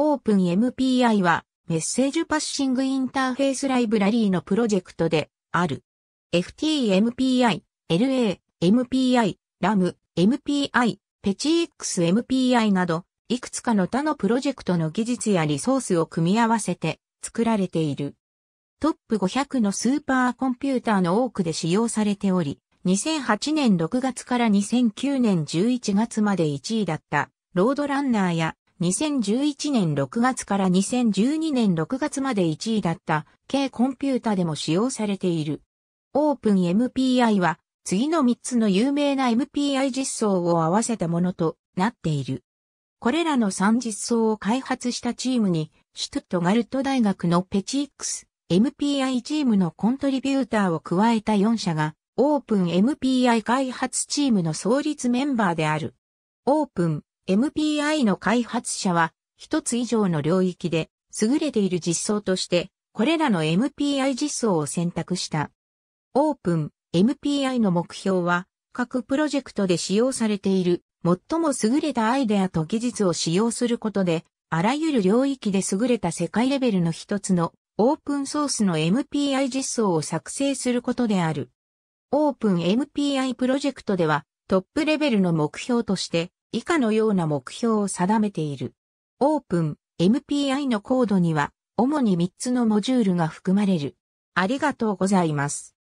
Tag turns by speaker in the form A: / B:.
A: OpenMPI はメッセージパッシングインターフェースライブラリーのプロジェクトである。FTMPI、LA、MPI、RAM、MPI、p e t x m p i など、いくつかの他のプロジェクトの技術やリソースを組み合わせて作られている。トップ500のスーパーコンピューターの多くで使用されており、2008年6月から2009年11月まで1位だったロードランナーや2011年6月から2012年6月まで1位だった軽コンピュータでも使用されている。OpenMPI は次の3つの有名な MPI 実装を合わせたものとなっている。これらの3実装を開発したチームに、シュトットガルト大学のペチックス MPI チームのコントリビューターを加えた4社が、オープン MPI 開発チームの創立メンバーである。オープン MPI の開発者は、一つ以上の領域で優れている実装として、これらの MPI 実装を選択した。オープン MPI の目標は、各プロジェクトで使用されている最も優れたアイデアと技術を使用することで、あらゆる領域で優れた世界レベルの一つのオープンソースの MPI 実装を作成することである。オープン MPI プロジェクトではトップレベルの目標として以下のような目標を定めている。オープン MPI のコードには主に3つのモジュールが含まれる。ありがと
B: うございます。